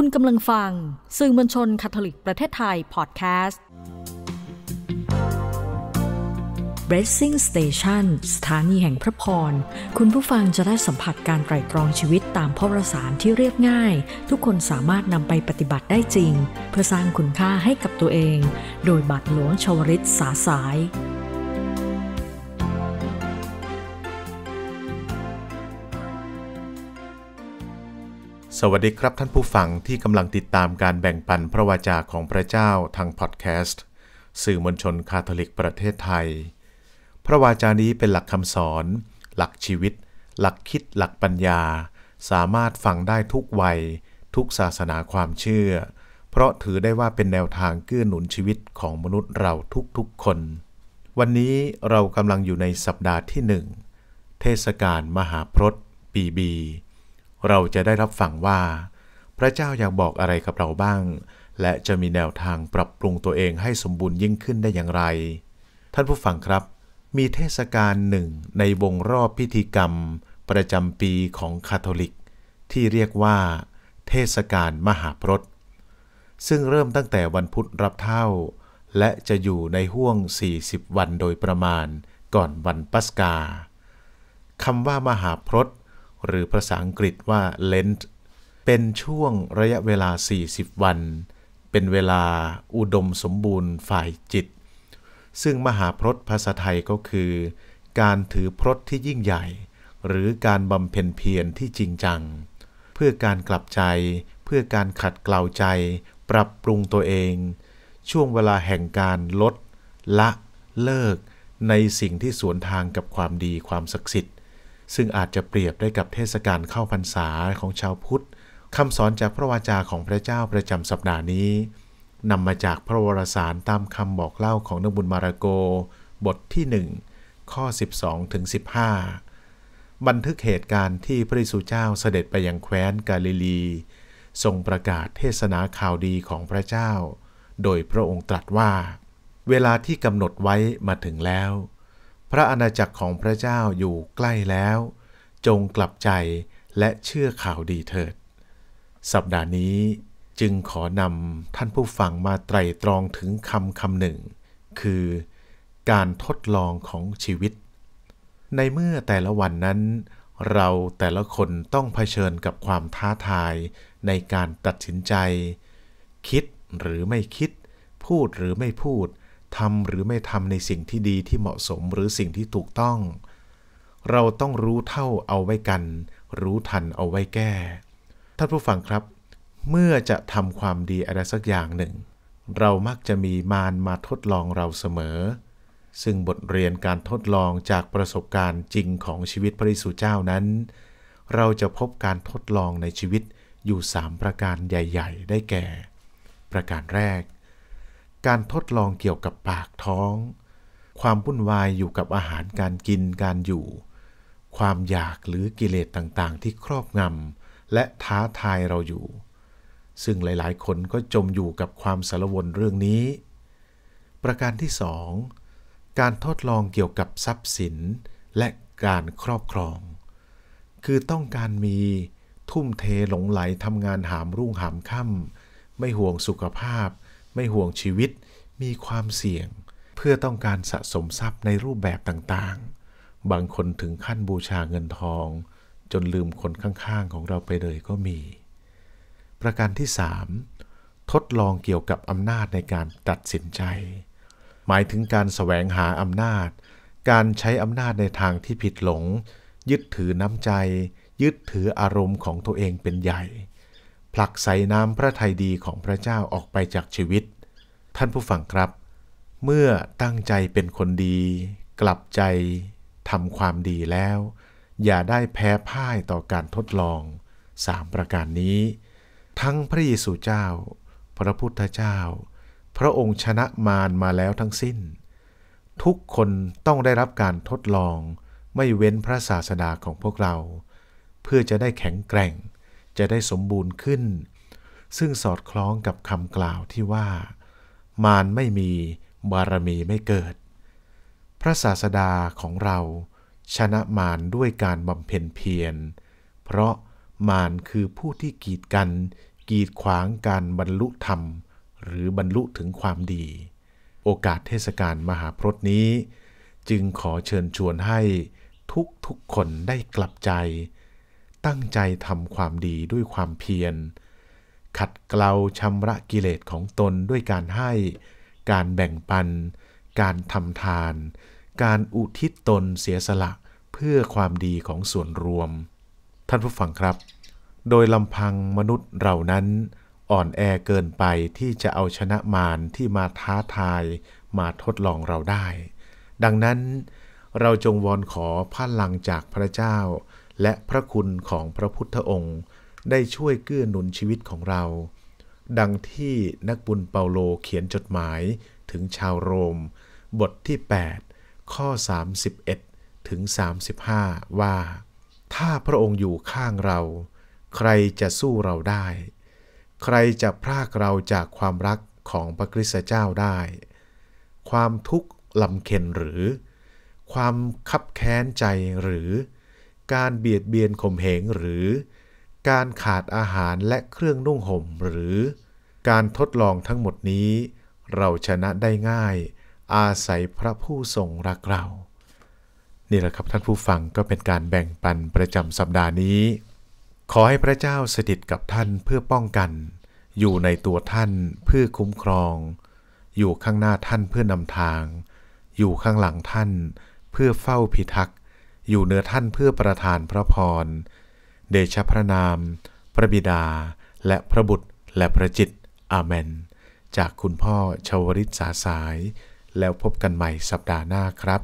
คุณกำลังฟังสื่อมวลชนคาทอลิกประเทศไทยพอดแคสต์ Blessing Station สถานีแห่งพระพร คุณผู้ฟังจะได้สัมผัสการไตร่ตรองชีวิตตามพระรสารที่เรียบง่าย ทุกคนสามารถนำไปปฏิบัติได้จริง เพื่อสร้างคุณค่าให้กับตัวเอง โดยบาทหลวงชวริตสาสายสวัสดีครับท่านผู้ฟังที่กำลังติดตามการแบ่งปันพระวาจาของพระเจ้าทางพอดแคสต์สื่อมวลชนคาทอลิกประเทศไทย พระวาจานี้เป็นหลักคำสอน หลักชีวิต หลักคิดหลักปัญญา สามารถฟังได้ทุกวัย ทุกศาสนาความเชื่อ เพราะถือได้ว่าเป็นแนวทางเกื้อหนุนชีวิตของมนุษย์เราทุกๆคน วันนี้เรากำลังอยู่ในสัปดาห์ที่หนึ่งเทศกาลมหาพรตปีบีเราจะได้รับฟังว่า พระเจ้าอยากบอกอะไรกับเราบ้าง และจะมีแนวทางปรับปรุงตัวเองให้สมบูรณ์ยิ่งขึ้นได้อย่างไร ท่านผู้ฟังครับ มีเทศกาลหนึ่งในวงรอบพิธีกรรมประจำปีของคาทอลิก ที่เรียกว่า เทศกาลมหาพรตซึ่งเริ่มตั้งแต่วันพุธรับเท่า และจะอยู่ในห่วง 40 วันโดยประมาณก่อนวันปัสกาคำว่ามหาพรตหรือภาษาอังกฤษว่า Lent เป็นช่วงระยะเวลา 40 วัน เป็นเวลาอุดมสมบูรณ์ฝ่ายจิต ซึ่งมหาพรตภาษาไทยก็คือการถือพรตที่ยิ่งใหญ่ หรือการบำเพ็ญเพียรที่จริงจัง เพื่อการกลับใจเพื่อการขัดเกลาใจ ปรับปรุงตัวเอง ช่วงเวลาแห่งการลดละเลิกในสิ่งที่สวนทางกับความดีความศักดิ์สิทธิซึ่งอาจจะเปรียบได้กับเทศกาลเข้าพรรษาของชาวพุทธคำสอนจากพระวาจาของพระเจ้าประจำสัปดาห์นี้นำมาจากพระวรสารตามคำบอกเล่าของนบุญมาราโก บทที่ 1ข้อ 12ถึง15 บันทึกเหตุการณ์ที่พระสุเจ้าเสด็จไปยังแคว้นกาลิลี ทรงประกาศเทศนาข่าวดีของพระเจ้าโดยพระองค์ตรัสว่า เวลาที่กำหนดไว้มาถึงแล้วพระอาณาจักรของพระเจ้าอยู่ใกล้แล้ว จงกลับใจและเชื่อข่าวดีเถิด สัปดาห์นี้จึงขอนำท่านผู้ฟังมาไตรตรองถึงคำคำหนึ่ง คือการทดลองของชีวิต ในเมื่อแต่ละวันนั้น เราแต่ละคนต้องเผชิญกับความท้าทายในการตัดสินใจ คิดหรือไม่คิด พูดหรือไม่พูดทำหรือไม่ทำในสิ่งที่ดีที่เหมาะสมหรือสิ่งที่ถูกต้อง เราต้องรู้เท่าเอาไว้กัน รู้ทันเอาไว้แก้ท่านผู้ฟังครับ เมื่อจะทำความดีอะไรสักอย่างหนึ่ง เรามักจะมีมารมาทดลองเราเสมอ ซึ่งบทเรียนการทดลองจากประสบการณ์จริงของชีวิตพระเยซูเจ้านั้น เราจะพบการทดลองในชีวิตอยู่ 3 ประการใหญ่ๆ ได้แก่ ประการแรกการทดลองเกี่ยวกับปากท้อง ความวุ่นวายอยู่กับอาหารการกินการอยู่ ความอยากหรือกิเลสต่างๆ ที่ครอบงำและท้าทายเราอยู่ ซึ่งหลายๆคนก็จมอยู่กับความสารวนเรื่องนี้ ประการที่สองการทดลองเกี่ยวกับทรัพย์สินและการครอบครอง คือต้องการมีทุ่มเทหลงไหลทำงานหามรุ่งหามค่ำไม่ห่วงสุขภาพไม่ห่วงชีวิตมีความเสี่ยง เพื่อต้องการสะสมทรัพย์ในรูปแบบต่างๆ บางคนถึงขั้นบูชาเงินทอง จนลืมคนข้าง ๆ ของเราไปเลยก็มี ประการที่มทดลองเกี่ยวกับอำนาจในการตัดสินใจ หมายถึงการสแสวงหาอำนาจ การใช้อำนาจในทางที่ผิดหลง ยึดถือน้ำใจ ยึดถืออารมณ์ของตัวเองเป็นใหญ่ผลักใส่น้ำพระทัยดีของพระเจ้าออกไปจากชีวิต ท่านผู้ฟังครับ เมื่อตั้งใจเป็นคนดี กลับใจทำความดีแล้ว อย่าได้แพ้พ่ายต่อการทดลองสามประการนี้ ทั้งพระเยซูเจ้า พระพุทธเจ้า พระองค์ชนะมารมาแล้วทั้งสิ้น ทุกคนต้องได้รับการทดลองไม่เว้นพระศาสดาของพวกเรา เพื่อจะได้แข็งแกร่งจะได้สมบูรณ์ขึ้น ซึ่งสอดคล้องกับคำกล่าวที่ว่า มารไม่มี บารมีไม่เกิด พระศาสดาของเราชนะมารด้วยการบำเพ็ญเพียร เพราะมารคือผู้ที่กีดกัน กีดขวางการบรรลุธรรมหรือบรรลุถึงความดี โอกาสเทศกาลมหาพรตนี้ จึงขอเชิญชวนให้ทุกทุกคนได้กลับใจตั้งใจทำความดีด้วยความเพียรขัดเกลาชำระกิเลสของตนด้วยการให้ การแบ่งปัน การทำทาน การอุทิศตนเสียสละเพื่อความดีของส่วนรวม ท่านผู้ฟังครับ โดยลำพังมนุษย์เรานั้นอ่อนแอเกินไปที่จะเอาชนะมารที่มาท้าทายมาทดลองเราได้ ดังนั้นเราจงวอนขอพลังจากพระเจ้าและพระคุณของพระพุทธองค์ได้ช่วยเกื้อหนุนชีวิตของเรา ดังที่นักบุญเปาโลเขียนจดหมายถึงชาวโรม บทที่ 8 ข้อ 31 ถึง 35 ว่า ถ้าพระองค์อยู่ข้างเรา ใครจะสู้เราได้ ใครจะพรากเราจากความรักของพระคริสต์เจ้าได้ ความทุกข์ลำเค็นหรือ ความคับแค้นใจหรือการเบียดเบียนข่มเหงหรือการขาดอาหารและเครื่องนุ่งห่มหรือ การทดลองทั้งหมดนี้เราชนะได้ง่าย อาศัยพระผู้ทรงรักเรา นี่แหละครับท่านผู้ฟังก็เป็นการแบ่งปันประจำสัปดาห์นี้ ขอให้พระเจ้าสถิตกับท่านเพื่อป้องกัน อยู่ในตัวท่านเพื่อคุ้มครอง อยู่ข้างหน้าท่านเพื่อนำทาง อยู่ข้างหลังท่านเพื่อเฝ้าพิทักษ์อยู่เหนือท่านเพื่อประทานพระพร เดชพระนาม พระบิดา และพระบุตรและพระจิต อาเมน จากคุณพ่อชาวริตสาสาย แล้วพบกันใหม่สัปดาห์หน้าครับ